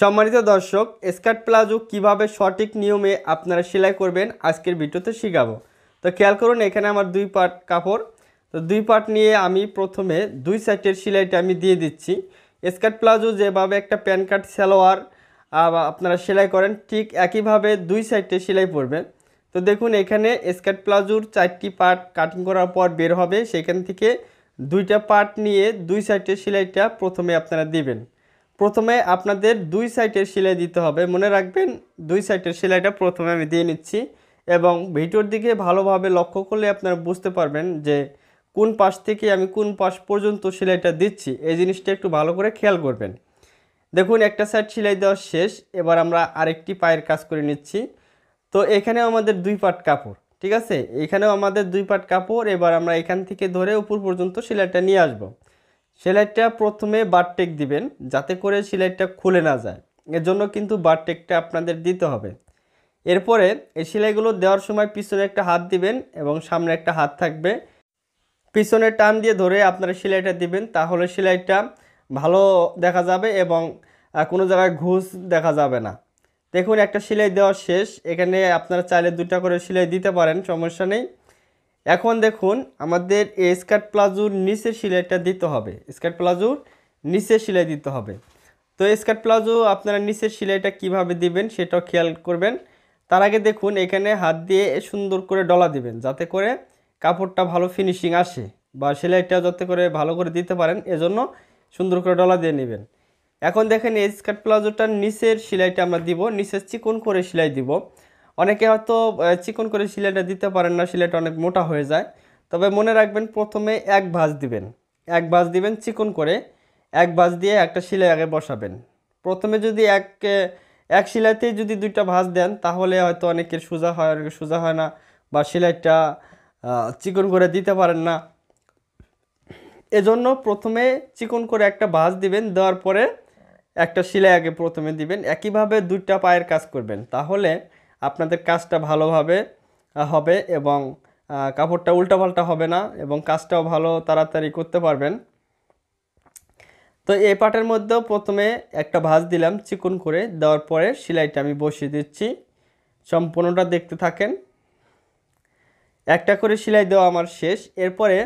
সম্মানিত দর্শক skirt palazzo কিভাবে সঠিক নিয়মে আপনারা সেলাই করবেন আজকের ভিডিওতে শেখাবো তো খেয়াল করুন এখানে আমার দুই পার্ট কাপড় তো দুই পার্ট নিয়ে আমি প্রথমে দুই সাইডের সেলাইটা আমি দিয়ে দিচ্ছি স্কার্ট প্লাজো যেভাবে একটা প্যান কার্ড সালোয়ার আপনারা সেলাই করেন ঠিক একইভাবে দুই সাইডে সেলাই পড়বেন তো দেখুন এখানে স্কার্ট প্লাজোর চারটি পার্ট কাটিং করার পর বের হবে সেখান থেকে দুইটা পার্ট নিয়ে দুই সাইডের সেলাইটা প্রথমে আপনারা দিবেন প্রথমে আপনাদের দুই সাইডের সেলাই দিতে হবে মনে রাখবেন দুই সাইডের সেলাইটা প্রথমে আমি দিয়ে নিচ্ছি এবং ভিডিওর দিকে ভালোভাবে লক্ষ্য করলে আপনারা বুঝতে পারবেন যে কোন পাশ থেকে আমি কোন পাশ পর্যন্ত সেলাইটা দিচ্ছি এই জিনিসটা একটু ভালো করে খেয়াল করবেন দেখুন একটা সাইড সেলাই দেওয়া শেষ এবার আমরা আরেকটি পায়ের কাজ করে নিচ্ছি তো এখানেও আমাদের দুই পাট কাপড় ঠিক আছে এখানেও আমাদের দুই পাট কাপড় এবার আমরা এখান থেকে ধরে উপর পর্যন্ত সেলাইটা নিয়ে আসবো সেলাইটা প্রথমে বারটেক দিবেন যাতে করে সেলাইটা খুলে না যায় এর জন্য কিন্তু বারটেকটা আপনাদের দিতে হবে এরপরে এই সেলাইগুলো দেওয়ার সময় পিছনে একটা হাত দিবেন এবং সামনে একটা হাত থাকবে পিছনে টান দিয়ে ধরে আপনারা সেলাইটা দিবেন তাহলে সেলাইটা ভালো দেখা যাবে এবং কোনো জায়গায় ঘুষ দেখা যাবে না দেখুন একটা সেলাই দেওয়া শেষ এখানে আপনারা চাইলে দুটা করে সেলাই দিতে পারেন সমস্যা নেই এখন দেখুন আমাদের এই স্কার্ট প্লাজোর নিচের সিলাইটা দিতে হবে স্কার্ট প্লাজুর নিচের সিলাই দিতে হবে তো স্কার্ট প্লাজো আপনারা নিচের সিলাইটা কিভাবে দিবেন সেটাও খেয়াল করবেন তার আগে দেখুন এখানে হাত দিয়ে সুন্দর করে ডলা দিবেন যাতে করে কাপড়টা ভালো ফিনিশিং আসে বা সেলাইটা যাতে করে ভালো করে দিতে পারেন এজন্য সুন্দর করে ডলা দিয়ে নেবেন এখন দেখেন এই স্কার্ট প্লাজোটার নিচের সেলাইটা আমরা দিব নিচের চিকন করে সেলাই দিব অনেকে হয়তো চিকন করে সিলেটে দিতে পারেন না সিলেট অনেক মোটা হয়ে যায় তবে মনে রাখবেন প্রথমে এক ভাঁজ দিবেন এক ভাঁজ দিবেন চিকন করে এক ভাঁজ দিয়ে একটা সিলাই আগে বসাবেন প্রথমে যদি এক এক সিলাইতেই যদি দুইটা ভাঁজ দেন তাহলে হয়তো অনেকের সোজা হয় অনেকের সোজা হয় না বা সিলাইটা চিকন করে দিতে পারেন না এজন্য প্রথমে চিকন করে একটা ভাঁজ দিবেন দেওয়ার পরে একটা সিলাই আগে প্রথমে দিবেন একইভাবে দুইটা পায়ের কাজ করবেন তাহলে আপনাদের কাজটা ভালোভাবে হবে এবং কাপড়টা উল্টাপাল্টা হবে না এবং কাজটাও ভালো তাড়াতাড়ি করতে পারবেন তো এই পাটের মধ্যে প্রথমে একটা ভাঁজ দিলাম চিকন করে দেওয়ার পরে সেলাইটা আমি বসিয়ে দিচ্ছি সম্পূর্ণটা দেখতে থাকেন একটা করে সেলাই দেওয়া আমার শেষ এরপরে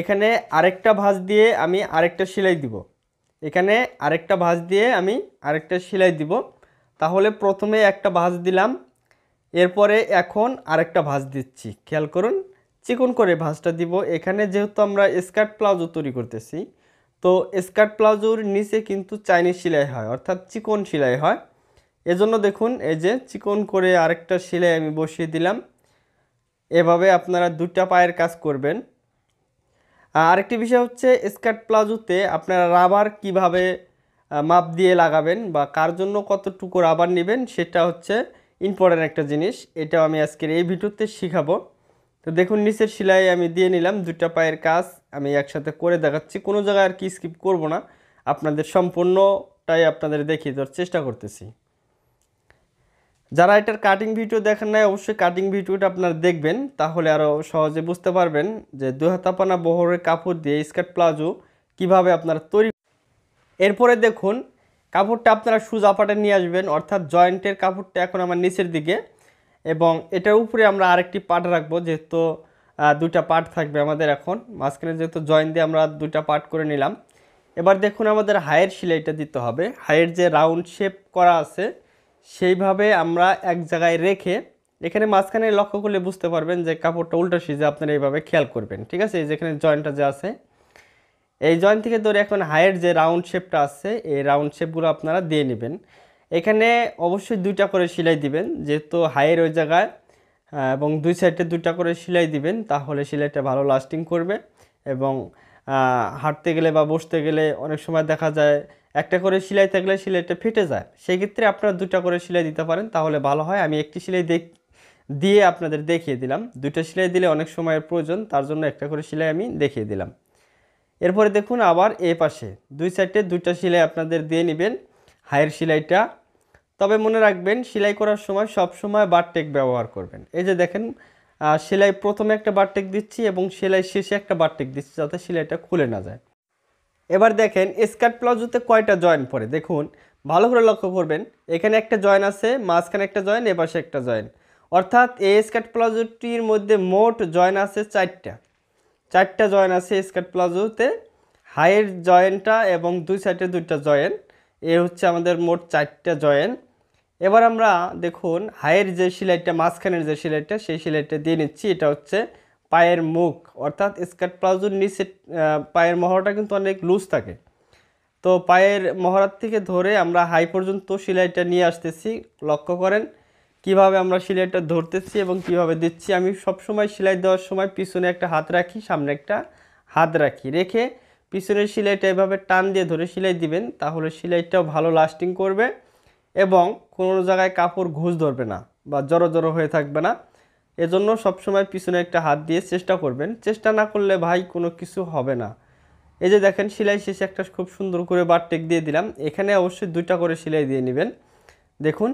এখানে আরেকটা ভাঁজ দিয়ে আমি আরেকটা সেলাই দিব এখানে আরেকটা ভাঁজ দিয়ে আমি আরেকটা সেলাই দিব তাহলে প্রথমে একটা ভাঁজ দিলাম এরপরে এখন আরেকটা ভাঁজ দিচ্ছি খেয়াল করুন চিকন করে ভাঁজটা দিব এখানে যেহেতু আমরা স্কার্ট প্লাজো তৈরি করতেছি তো স্কার্ট প্লাজোর নিচে কিন্তু চাইনিজ সেলাই হয় অর্থাৎ চিকন সেলাই হয় এজন্য দেখুন এই যে চিকন করে আরেকটা সেলাই আমি বসিয়ে দিলাম এভাবে আপনারা দুটা পায়ের কাজ করবেন আরেকটি বিষয় হচ্ছে স্কার্ট প্লাজোতে আপনারা রাবার কিভাবে মাপ দিয়ে লাগাবেন বা কার জন্য কতটুকু রাবার নেবেন সেটা হচ্ছে ইম্পর্ট্যান্ট একটা জিনিস এটাও আমি আজকের এই ভিডিওতে শিখাবো তো দেখুন নিচের সেলাই আমি দিয়ে নিলাম দুটা পায়ের কাজ আমি একসাথে করে দেখাচ্ছি কোনো জায়গায় আর কি স্কিপ করব না আপনাদের সম্পূর্ণটাই আপনাদের দেখিয়ে দেওয়ার চেষ্টা করতেছি যারা এটার কাটিং ভিডিও দেখেন নাই অবশ্যই কাটিং ভিডিওটা আপনারা দেখবেন তাহলে আরও সহজে বুঝতে পারবেন যে দুহাতাপানা বহরের কাপড় দিয়ে স্কার্ট প্লাজো কিভাবে আপনারা তৈরি এরপরে দেখুন কাপড়টা আপনারা সুজা পাটে নিয়ে আসবেন অর্থাৎ জয়েন্টের কাপড়টা এখন আমার নিচের দিকে এবং এটার উপরে আমরা আরেকটি পাট রাখবো যেহেতু দুটা পাট থাকবে আমাদের এখন মাঝখানে যেহেতু জয়েন্ট দিয়ে আমরা দুটা পাট করে নিলাম এবার দেখুন আমাদের হায়ের সেলাইটা দিতে হবে হায়ের যে রাউন্ড শেপ করা আছে সেইভাবে আমরা এক জায়গায় রেখে এখানে মাঝখানে লক্ষ্য করলে বুঝতে পারবেন যে কাপড়টা উল্টা সিজে আপনারা এইভাবে খেয়াল করবেন ঠিক আছে যেখানে জয়েন্টটা যে আছে এই জয়েন্ট থেকে ধরে এখন হায়ের যে রাউন্ড শেপটা আছে এই রাউন্ড শেপগুলো আপনারা দিয়ে নেবেন এখানে অবশ্যই দুইটা করে সেলাই দিবেন যেহেতু হায়ের ওই জায়গায় এবং দুই সাইডে দুইটা করে সেলাই দিবেন তাহলে সেলাইটা ভালো লাস্টিং করবে এবং হাঁটতে গেলে বা বসতে গেলে অনেক সময় দেখা যায় একটা করে সেলাই থাকলে সেলাইটা ফেটে যায় সেক্ষেত্রে আপনারা দুটা করে সেলাই দিতে পারেন তাহলে ভালো হয় আমি একটি সেলাই দিয়ে আপনাদের দেখিয়ে দিলাম দুটো সেলাই দিলে অনেক সময়ের প্রয়োজন তার জন্য একটা করে সেলাই আমি দেখিয়ে দিলাম এরপরে দেখুন আবার এ পাশে দুই সাইডে দুইটা সেলাই আপনাদের দিয়ে নেবেন হায়ের সেলাইটা তবে মনে রাখবেন সেলাই করার সময় সব সময় বারটেক ব্যবহার করবেন এই যে দেখেন সেলাই প্রথমে একটা বারটেক দিচ্ছি এবং সেলাই শেষে একটা বারটেক দিচ্ছি যাতে সেলাইটা খুলে না যায় এবার দেখেন স্কার্ট প্লাজোতে কয়টা জয়েন পড়ে দেখুন ভালো করে লক্ষ্য করবেন এখানে একটা জয়েন আছে মাঝখানে একটা জয়েন এপাশে একটা জয়েন অর্থাৎ এই স্কার্ট প্লাজোটির মধ্যে মোট জয়েন আছে চারটা চারটা জয়েন আছে স্কার্ট প্লাজোতে হাইয়ের জয়েনটা এবং দুই সাইডে দুইটা জয়েন এ হচ্ছে আমাদের মোট চারটা জয়েন এবার আমরা দেখুন হাইয়ের যে সেলাইটা মাঝখানের যে সেলাইটা সেই সেলাইটা দিয়ে নিচ্ছি এটা হচ্ছে পায়ের মুখ অর্থাৎ স্কার্ট প্লাজোর নিচে পায়ের মহড়াটা কিন্তু অনেক লুজ থাকে তো পায়ের মহড়ার থেকে ধরে আমরা হাই পর্যন্ত সিলাইটা নিয়ে আসতেছি লক্ষ্য করেন কিভাবে আমরা সেলাইটা ধরতেছি এবং কিভাবে দিচ্ছি আমি সব সময় সেলাই দেওয়ার সময় পিছনে একটা হাত রাখি সামনে একটা হাত রাখি রেখে পিছনের সেলাইটা এভাবে টান দিয়ে ধরে সেলাই দিবেন তাহলে সেলাইটাও ভালো লাস্টিং করবে এবং কোনো জায়গায় কাপড় ঘুষ ধরবে না বা জড়ো জড়ো হয়ে থাকবে না এজন্য সব সময় পিছনে একটা হাত দিয়ে চেষ্টা করবেন চেষ্টা না করলে ভাই কোনো কিছু হবে না এই যে দেখেন সেলাই শেষে একটা খুব সুন্দর করে বারটেক দিয়ে দিলাম এখানে অবশ্যই দুইটা করে সেলাই দিয়ে নেবেন দেখুন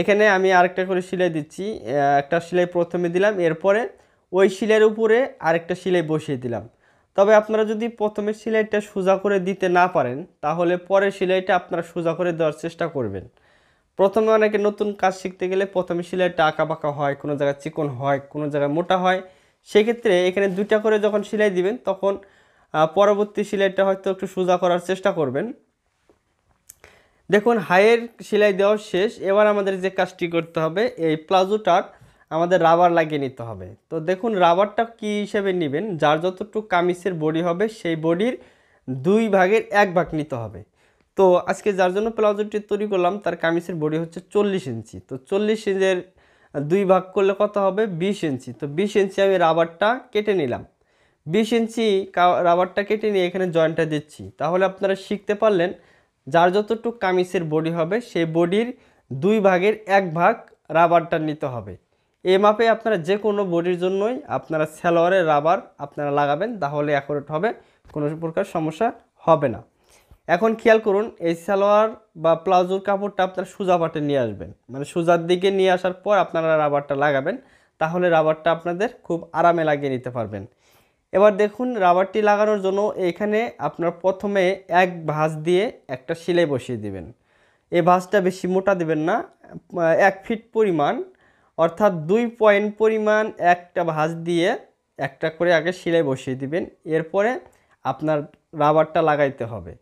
এখানে আমি আরেকটা করে সেলাই দিচ্ছি একটা সেলাই প্রথমে দিলাম এরপরে ওই সেলাইয়ের উপরে আরেকটা সেলাই বসিয়ে দিলাম তবে আপনারা যদি প্রথমে সেলাইটা সোজা করে দিতে না পারেন তাহলে পরের সেলাইটা আপনারা সোজা করে দেওয়ার চেষ্টা করবেন প্রথমে অনেকে নতুন কাজ শিখতে গেলে প্রথমে সেলাইটা আঁকা বাঁকা হয় কোনো জায়গায় চিকন হয় কোনো জায়গায় মোটা হয় সেক্ষেত্রে এখানে দুইটা করে যখন সেলাই দিবেন তখন পরবর্তী সেলাইটা হয়তো একটু সোজা করার চেষ্টা করবেন দেখুন হায়ের সেলাই দেওয়া শেষ এবার আমাদের যে কাজটি করতে হবে এই প্লাজোটার আমাদের রাবার লাগিয়ে নিতে হবে তো দেখুন রাবারটা কি হিসেবে নেবেন যার যতটুকু কামিজের বডি হবে সেই বডির দুই ভাগের এক ভাগ নিতে হবে তো আজকে যার জন্য প্লাজোটি তৈরি করলাম তার কামিজের বডি হচ্ছে চল্লিশ ইঞ্চি তো চল্লিশ ইঞ্চের দুই ভাগ করলে কত হবে বিশ ইঞ্চি তো বিশ ইঞ্চি আমি রাবারটা কেটে নিলাম বিশ ইঞ্চি রাবারটা কেটে নিয়ে এখানে জয়েন্টটা দিচ্ছি তাহলে আপনারা শিখতে পারলেন যার যতটুকু কামিজের বডি হবে সেই বডির দুই ভাগের এক ভাগ রাবারটা নিতে হবে এই মাপে আপনারা যে কোনো বডির জন্যই আপনারা স্যালোয়ারের রাবার আপনারা লাগাবেন তাহলে অ্যাকোরেট হবে কোনো প্রকার সমস্যা হবে না এখন খেয়াল করুন এই সালোয়ার বা প্লাজোর কাপড়টা আপনারা সোজা পাটে নিয়ে আসবেন মানে সোজার দিকে নিয়ে আসার পর আপনারা রাবারটা লাগাবেন তাহলে রাবারটা আপনাদের খুব আরামে লাগিয়ে নিতে পারবেন এবার দেখুন রাবারটি লাগানোর জন্য এখানে আপনার প্রথমে এক ভাঁজ দিয়ে একটা সেলাই বসিয়ে দিবেন এই ভাঁজটা বেশি মোটা দিবেন না এক ফিট পরিমাণ অর্থাৎ দুই পয়েন্ট পরিমাণ একটা ভাঁজ দিয়ে একটা করে আগে সেলাই বসিয়ে দিবেন এরপরে আপনার রাবারটা লাগাইতে হবে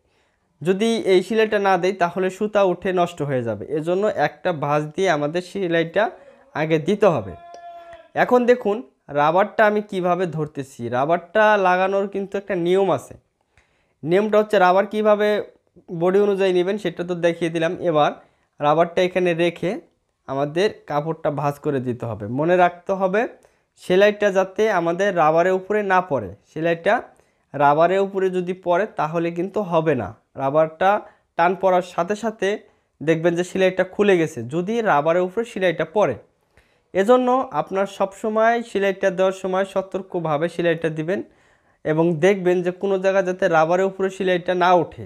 যদি এই সেলাইটা না দেয় তাহলে সুতা উঠে নষ্ট হয়ে যাবে এজন্য একটা ভাঁজ দিয়ে আমাদের সেলাইটা আগে দিতে হবে এখন দেখুন রাবারটা আমি কিভাবে ধরতেছি রাবারটা লাগানোর কিন্তু একটা নিয়ম আছে নিয়মটা হচ্ছে রাবার কিভাবে বডি অনুযায়ী নেবেন সেটা তো দেখিয়ে দিলাম এবার রাবারটা এখানে রেখে আমাদের কাপড়টা ভাঁজ করে দিতে হবে মনে রাখতে হবে সেলাইটা যাতে আমাদের রাবারের উপরে না পড়ে সেলাইটা রাবারের উপরে যদি পড়ে তাহলে কিন্তু হবে না রাবারটা টান পড়ার সাথে সাথে দেখবেন যে সেলাইটা খুলে গেছে যদি রাবারের উপরে সেলাইটা পড়ে এজন্য আপনার সব সময় সেলাইটা দেওয়ার সময় সতর্কভাবে সেলাইটা দিবেন এবং দেখবেন যে কোনো জায়গা যাতে রাবারের উপরে সেলাইটা না ওঠে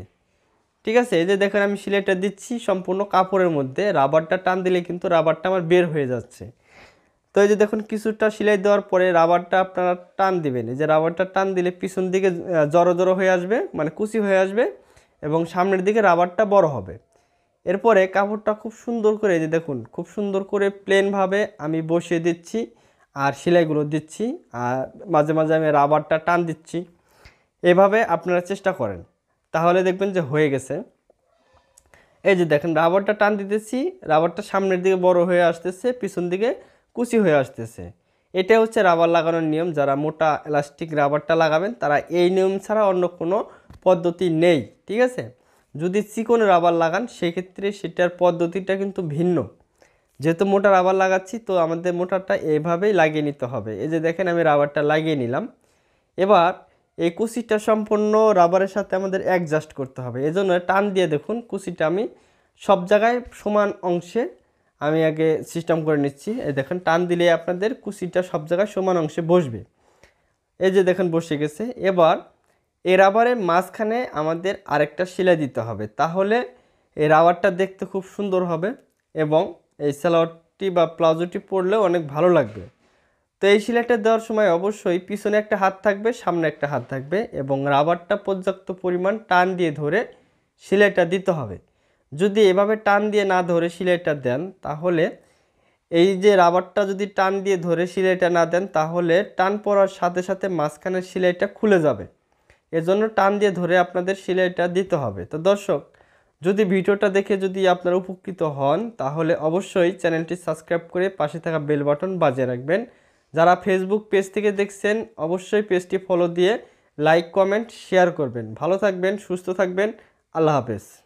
ঠিক আছে এই যে দেখেন আমি সেলাইটা দিচ্ছি সম্পূর্ণ কাপড়ের মধ্যে রাবারটা টান দিলে কিন্তু রাবারটা আমার বের হয়ে যাচ্ছে তো এই যে দেখুন কিছুটা সেলাই দেওয়ার পরে রাবারটা আপনারা টান দিবেন এই যে রাবারটা টান দিলে পিছন দিকে জড়ো জড়ো হয়ে আসবে মানে কুচি হয়ে আসবে এবং সামনের দিকে রাবারটা বড় হবে এরপরে কাপড়টা খুব সুন্দর করে যে দেখুন খুব সুন্দর করে প্লেনভাবে আমি বসিয়ে দিচ্ছি আর সেলাইগুলো দিচ্ছি আর মাঝে মাঝে আমি রাবারটা টান দিচ্ছি এভাবে আপনারা চেষ্টা করেন তাহলে দেখবেন যে হয়ে গেছে এই যে দেখেন রাবারটা টান দিতেছি রাবারটা সামনের দিকে বড় হয়ে আসতেছে পিছন দিকে কুচি হয়ে আসতেছে এটা হচ্ছে রাবার লাগানোর নিয়ম যারা মোটা এলাস্টিক রাবারটা লাগাবেন তারা এই নিয়ম ছাড়া অন্য কোনো পদ্ধতি নেই ঠিক আছে যদি চিকন রাবার লাগান সেক্ষেত্রে সেটার পদ্ধতিটা কিন্তু ভিন্ন যেহেতু মোটা রাবার লাগাচ্ছি তো আমাদের মোটাটা এভাবেই লাগিয়ে নিতে হবে এই যে দেখেন আমি রাবারটা লাগিয়ে নিলাম এবার এই কুচিটা সম্পূর্ণ রাবারের সাথে আমাদের অ্যাডজাস্ট করতে হবে এজন্য টান দিয়ে দেখুন কুচিটা আমি সব জায়গায় সমান অংশে আমি আগে সিস্টেম করে নিচ্ছি এই দেখেন টান দিলে আপনাদের কুচিটা সব জায়গায় সমান অংশে বসবে এই যে দেখেন বসে গেছে এবার এই রাবারের মাঝখানে আমাদের আরেকটা সেলাই দিতে হবে তাহলে এই রাবারটা দেখতে খুব সুন্দর হবে এবং এই স্যালোয়ারটি বা প্লাজোটি পরলেও অনেক ভালো লাগবে তো এই সেলাইটা দেওয়ার সময় অবশ্যই পিছনে একটা হাত থাকবে সামনে একটা হাত থাকবে এবং রাবারটা পর্যাপ্ত পরিমাণ টান দিয়ে ধরে সেলাইটা দিতে হবে যদি এভাবে টান দিয়ে না ধরে সেলাইটা দেন তাহলে এই যে রাবারটা যদি টান দিয়ে ধরে সেলাইটা না দেন তাহলে টান পড়ার সাথে সাথে মাঝখানের সেলাইটা খুলে যাবে এজন্য জন্য টান দিয়ে ধরে আপনাদের সেলাইটা দিতে হবে তো দর্শক যদি ভিডিওটা দেখে যদি আপনারা উপকৃত হন তাহলে অবশ্যই চ্যানেলটি সাবস্ক্রাইব করে পাশে থাকা বেল বাটন বাজিয়ে রাখবেন যারা ফেসবুক পেজ থেকে দেখছেন অবশ্যই পেজটি ফলো দিয়ে লাইক কমেন্ট শেয়ার করবেন ভালো থাকবেন সুস্থ থাকবেন আল্লাহ হাফেজ